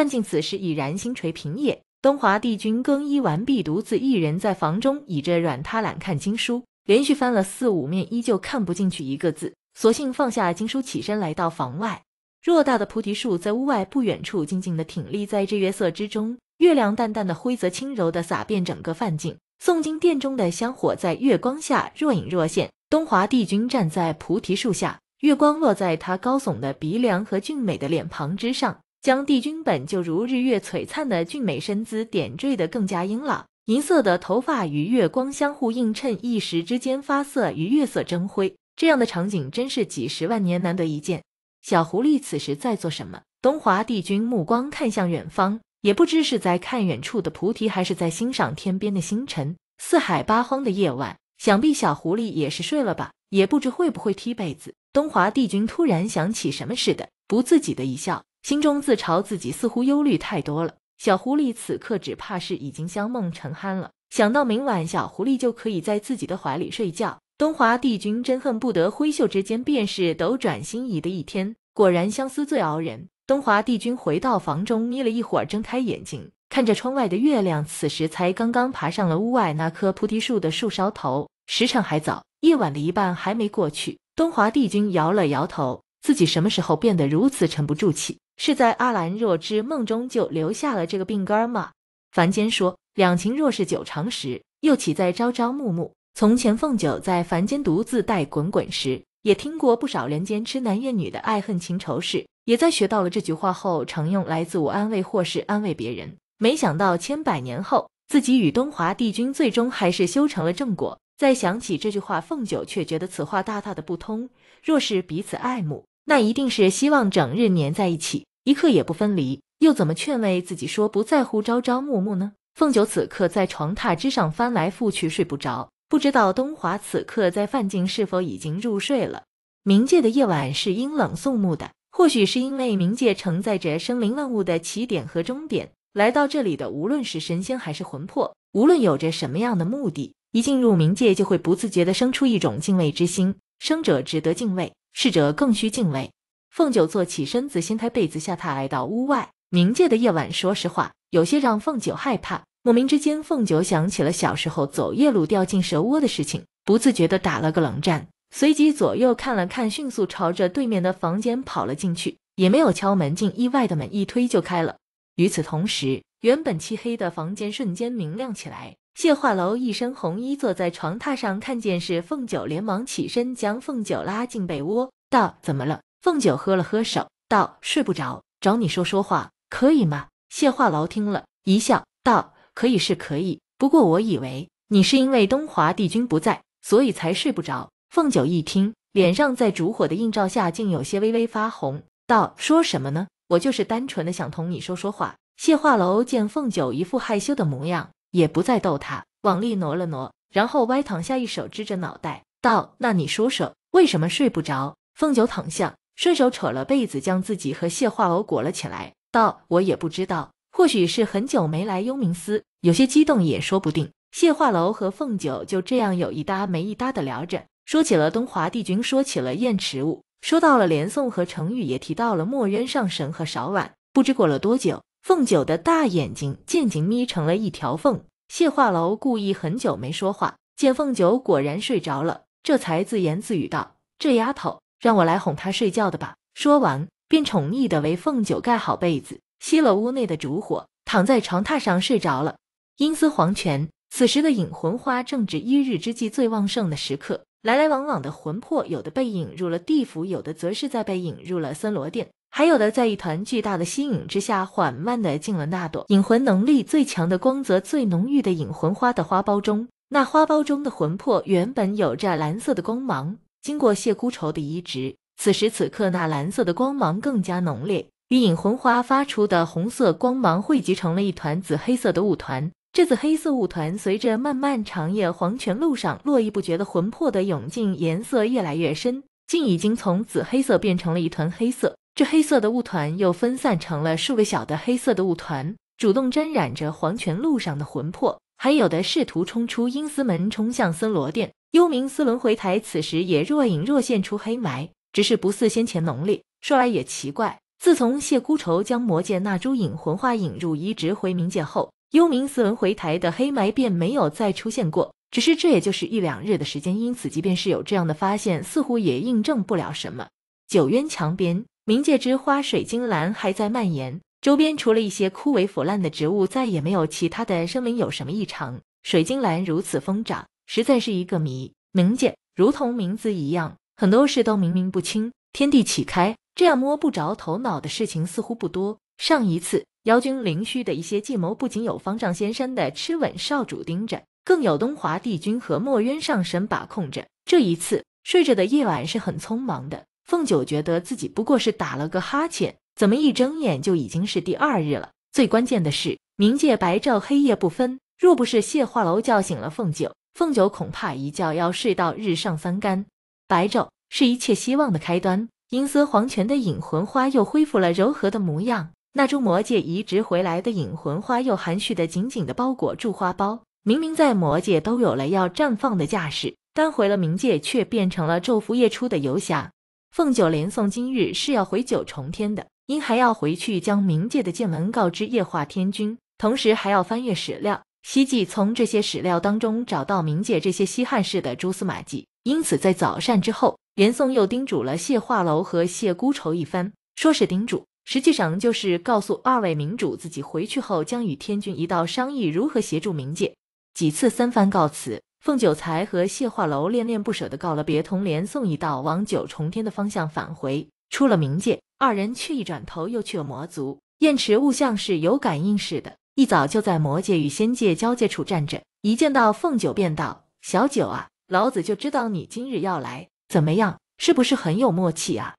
范进此时已然心垂平野。东华帝君更衣完毕，独自一人在房中倚着软榻懒看经书，连续翻了四五面，依旧看不进去一个字，索性放下经书，起身来到房外。偌大的菩提树在屋外不远处静静的挺立在这月色之中，月亮淡淡的灰泽，轻柔的洒遍整个范进诵经殿中的香火，在月光下若隐若现。东华帝君站在菩提树下，月光落在他高耸的鼻梁和俊美的脸庞之上。将帝君本就如日月璀璨的俊美身姿点缀的更加英朗，银色的头发与月光相互映衬，一时之间发色与月色争辉。这样的场景真是几十万年难得一见。小狐狸此时在做什么？东华帝君目光看向远方，也不知是在看远处的菩提，还是在欣赏天边的星辰。四海八荒的夜晚，想必小狐狸也是睡了吧？也不知会不会踢被子。东华帝君突然想起什么似的，不自己的一笑。心中自嘲，自己似乎忧虑太多了。小狐狸此刻只怕是已经香梦成酣了。想到明晚，小狐狸就可以在自己的怀里睡觉，东华帝君真恨不得挥袖之间便是斗转星移的一天。果然，相思最熬人。东华帝君回到房中，眯了一会儿，睁开眼睛，看着窗外的月亮，此时才刚刚爬上了屋外那棵菩提树的树梢头。时辰还早，夜晚的一半还没过去。东华帝君摇了摇头，自己什么时候变得如此沉不住气？是在阿兰若之梦中就留下了这个病根吗？凡间说两情若是久长时，又岂在朝朝暮暮？从前凤九在凡间独自待滚滚时，也听过不少人间痴男怨女的爱恨情仇事，也在学到了这句话后，常用来自我安慰或是安慰别人。没想到千百年后，自己与东华帝君最终还是修成了正果。再想起这句话，凤九却觉得此话大大的不通。若是彼此爱慕，那一定是希望整日黏在一起。一刻也不分离，又怎么劝慰自己说不在乎朝朝暮暮呢？凤九此刻在床榻之上翻来覆去睡不着，不知道东华此刻在范境是否已经入睡了。冥界的夜晚是阴冷肃穆的，或许是因为冥界承载着生灵万物的起点和终点，来到这里的无论是神仙还是魂魄，无论有着什么样的目的，一进入冥界就会不自觉的生出一种敬畏之心。生者值得敬畏，逝者更需敬畏。凤九坐起身子，掀开被子下榻，挨到屋外。冥界的夜晚，说实话，有些让凤九害怕。莫名之间，凤九想起了小时候走夜路掉进蛇窝的事情，不自觉的打了个冷战。随即左右看了看，迅速朝着对面的房间跑了进去，也没有敲门，竟意外的门一推就开了。与此同时，原本漆黑的房间瞬间明亮起来。谢化楼一身红衣坐在床榻上，看见是凤九，连忙起身将凤九拉进被窝，道：“怎么了？”凤九喝了喝手，道：“睡不着，找你说说话，可以吗？”谢话痨听了一笑，道：“可以是可以，不过我以为你是因为东华帝君不在，所以才睡不着。”凤九一听，脸上在烛火的映照下竟有些微微发红，道：“说什么呢？我就是单纯的想同你说说话。”谢话楼见凤九一副害羞的模样，也不再逗他，往里挪了挪，然后歪躺下，一手支着脑袋，道：“那你说说，为什么睡不着？”凤九躺下。顺手扯了被子，将自己和谢化楼裹了起来，道：“我也不知道，或许是很久没来幽冥司，有些激动也说不定。”谢化楼和凤九就这样有一搭没一搭的聊着，说起了东华帝君，说起了燕池舞，说到了连宋和程宇，也提到了墨渊上神和勺婉。不知过了多久，凤九的大眼睛渐渐眯成了一条缝。谢化楼故意很久没说话，见凤九果然睡着了，这才自言自语道：“这丫头。”让我来哄他睡觉的吧。说完，便宠溺的为凤九盖好被子，熄了屋内的烛火，躺在床榻上睡着了。阴司黄泉，此时的引魂花正值一日之际最旺盛的时刻，来来往往的魂魄，有的被引入了地府，有的则是在被引入了森罗殿，还有的在一团巨大的吸引之下，缓慢的进了那朵引魂能力最强的、光泽最浓郁的引魂花的花苞中。那花苞中的魂魄原本有着蓝色的光芒。经过谢孤愁的移植，此时此刻，那蓝色的光芒更加浓烈，与引魂花发出的红色光芒汇集成了一团紫黑色的雾团。这紫黑色雾团随着漫漫长夜黄泉路上络绎不绝的魂魄的涌进，颜色越来越深，竟已经从紫黑色变成了一团黑色。这黑色的雾团又分散成了数个小的黑色的雾团，主动沾染着黄泉路上的魂魄，还有的试图冲出阴司门，冲向森罗殿。幽冥司轮回台此时也若隐若现出黑霾，只是不似先前浓烈。说来也奇怪，自从谢孤愁将魔界那株引魂花引入移植回冥界后，幽冥司轮回台的黑霾便没有再出现过。只是这也就是一两日的时间，因此即便是有这样的发现，似乎也印证不了什么。九渊墙边，冥界之花水晶兰还在蔓延，周边除了一些枯萎腐烂的植物，再也没有其他的生灵有什么异常。水晶兰如此疯长。实在是一个谜，冥界如同名字一样，很多事都冥冥不清。天地启开，这样摸不着头脑的事情似乎不多。上一次妖君灵虚的一些计谋，不仅有方丈仙山的痴吻少主盯着，更有东华帝君和墨渊上神把控着。这一次睡着的夜晚是很匆忙的，凤九觉得自己不过是打了个哈欠，怎么一睁眼就已经是第二日了？最关键的是，冥界白昼黑夜不分，若不是谢化楼叫醒了凤九。凤九恐怕一觉要睡到日上三竿。白昼是一切希望的开端，阴司黄泉的引魂花又恢复了柔和的模样。那株魔界移植回来的引魂花又含蓄的紧紧的包裹住花苞，明明在魔界都有了要绽放的架势，但回了冥界却变成了昼伏夜出的游侠。凤九连送今日是要回九重天的，因还要回去将冥界的见闻告知夜化天君，同时还要翻阅史料。希冀从这些史料当中找到冥界这些西汉式的蛛丝马迹，因此在早膳之后，连宋又叮嘱了谢化楼和谢孤愁一番，说是叮嘱，实际上就是告诉二位明主自己回去后将与天君一道商议如何协助冥界。几次三番告辞，凤九才和谢化楼恋恋不舍地告了别，同连宋一道往九重天的方向返回。出了冥界，二人却一转头又去了魔族。燕池雾像是有感应似的。一早就在魔界与仙界交界处站着，一见到凤九便道：“小九啊，老子就知道你今日要来，怎么样，是不是很有默契啊？”